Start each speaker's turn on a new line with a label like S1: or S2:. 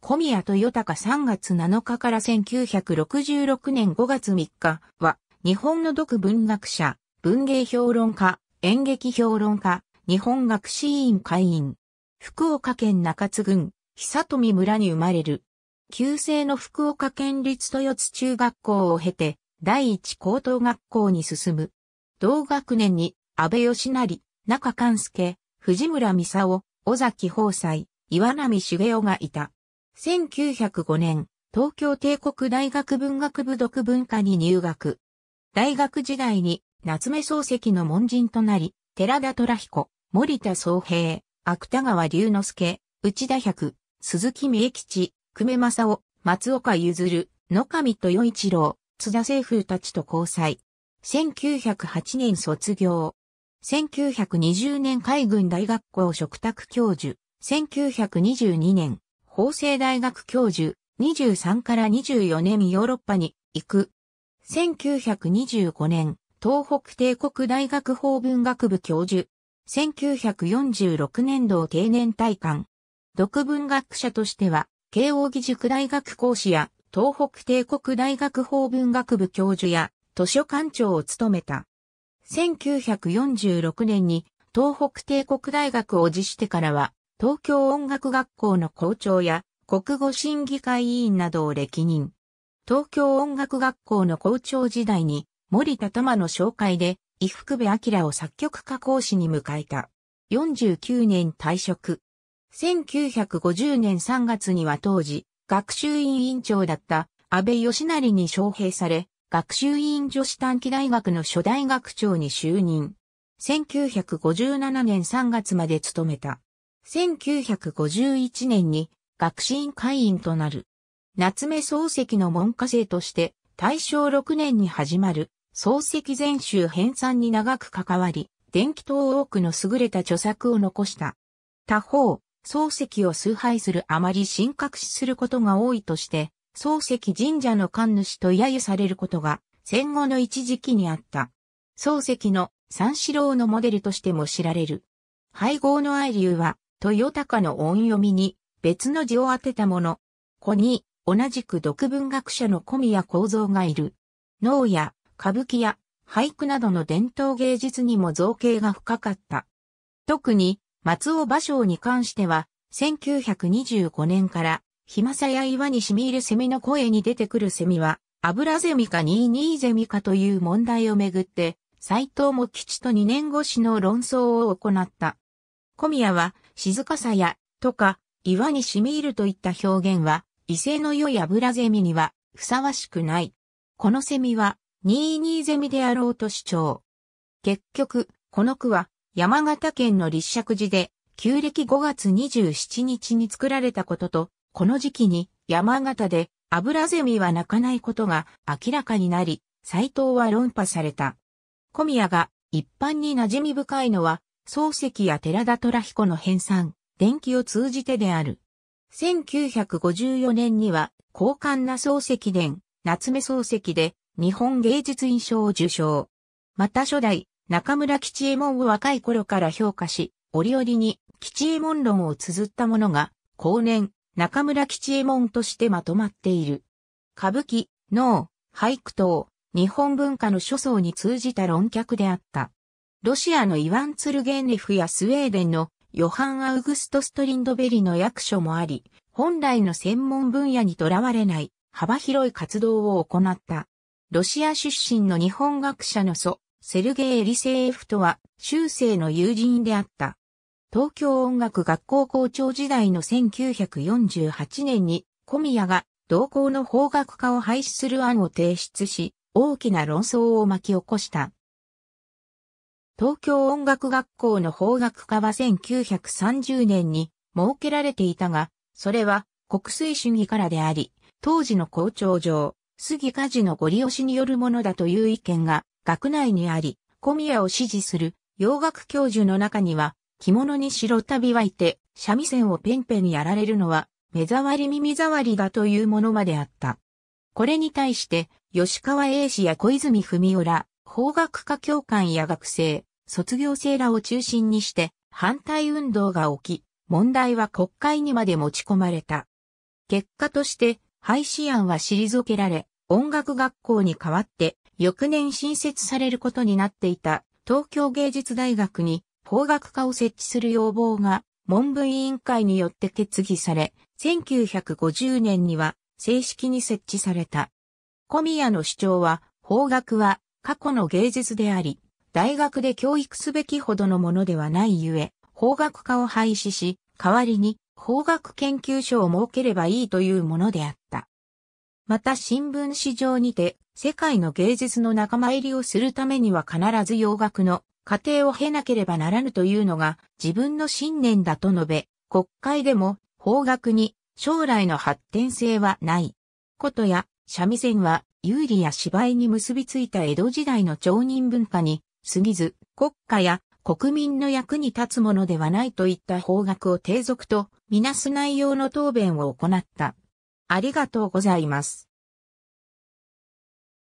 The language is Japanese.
S1: 小宮豊隆3月7日から1966年5月3日は、日本の読文学者、文芸評論家、演劇評論家、日本学士委員会員。福岡県中津郡、久富村に生まれる。旧制の福岡県立豊津中学校を経て、第一高等学校に進む。同学年に、安倍義成、中勘介、藤村美佐尾、尾崎宝斎、岩波茂雄がいた。1905年、東京帝国大学文学部読文科に入学。大学時代に夏目漱石の門人となり、寺田虎彦、森田宗平、芥川龍之介、内田百、鈴木明吉、久米正夫、松岡譲、野上豊一郎、津田政風たちと交際。1908年卒業。1920年海軍大学校嘱託教授。1922年法政大学教授、23から24年ヨーロッパに行く。1925年、東北帝国大学法文学部教授。1946年度定年退官。独文学者としては、慶応義塾大学講師や、東北帝国大学法文学部教授や、図書館長を務めた。1946年に、東北帝国大学を辞してからは、東京音楽学校の校長や国語審議会委員などを歴任。東京音楽学校の校長時代に森田玉の紹介で伊福部明を作曲家講師に迎えた。49年退職。1950年3月には当時、学習院員長だった安倍義成に招聘され、学習院女子短期大学の初代学長に就任。1957年3月まで務めた。1951年に学士院会員となる。夏目漱石の門下生として大正6年に始まる漱石全集編纂に長く関わり、電気等多くの優れた著作を残した。他方、漱石を崇拝するあまり神格視することが多いとして、漱石神社の神主と揶揄されることが戦後の一時期にあった。漱石の三四郎のモデルとしても知られる。配合の愛流は豊高の音読みに別の字を当てたもの。子に、同じく読文学者の小宮幸三がいる。能や歌舞伎や俳句などの伝統芸術にも造形が深かった。特に松尾芭蕉に関しては、1925年から、まさや岩に染み入る蝉の声に出てくる蝉は、油蝉か22蝉かという問題をめぐって、斎藤茂吉と2年越しの論争を行った。小宮は、静かさや、とか、岩に染み入るといった表現は、威勢の良い油ゼミには、ふさわしくない。このセミは、ニーゼミであろうと主張。結局、この句は、山形県の立石寺で、旧暦5月27日に作られたことと、この時期に山形で油ゼミは鳴かないことが明らかになり、斎藤は論破された。小宮が一般に馴染み深いのは漱石や寺田虎彦の編纂、伝記を通じてである。1954年には、高官な漱石伝、夏目漱石で、日本芸術院賞を受賞。また初代、中村吉右衛門を若い頃から評価し、折々に吉右衛門論を綴ったものが、後年、中村吉右衛門としてまとまっている。歌舞伎、能、俳句等、日本文化の諸層に通じた論客であった。ロシアのイワン・ツルゲンリフやスウェーデンのヨハン・アウグスト・ストリンドベリの役所もあり、本来の専門分野にとらわれない幅広い活動を行った。ロシア出身の日本学者の祖、セルゲイ・リセーフとは、修正の友人であった。東京音楽学校校長時代の1948年に、小宮が同校の法学科を廃止する案を提出し、大きな論争を巻き起こした。東京音楽学校の法学科は1930年に設けられていたが、それは国粋主義からであり、当時の校長上、杉家事のご利用しによるものだという意見が学内にあり、小宮を支持する洋楽教授の中には、着物に白旅はいて、三味線をペンペンやられるのは、目障り耳障りだというものまであった。これに対して、吉川英氏や小泉文夫ら、法学科教官や学生、卒業生らを中心にして反対運動が起き、問題は国会にまで持ち込まれた。結果として廃止案は退けられ、音楽学校に代わって翌年新設されることになっていた東京芸術大学に法学科を設置する要望が文部委員会によって決議され、1950年には正式に設置された。小宮の主張は、法学は過去の芸術であり、大学で教育すべきほどのものではないゆえ、法学科を廃止し、代わりに法学研究所を設ければいいというものであった。また新聞史上にて、世界の芸術の仲間入りをするためには必ず洋楽の過程を経なければならぬというのが自分の信念だと述べ、国会でも法学に将来の発展性はない。ことや、三味線は有利や芝居に結びついた江戸時代の町人文化に過ぎず、国家や国民の役に立つものではないといった方角を低俗とみなす内容の答弁を行った。ありがとうございます。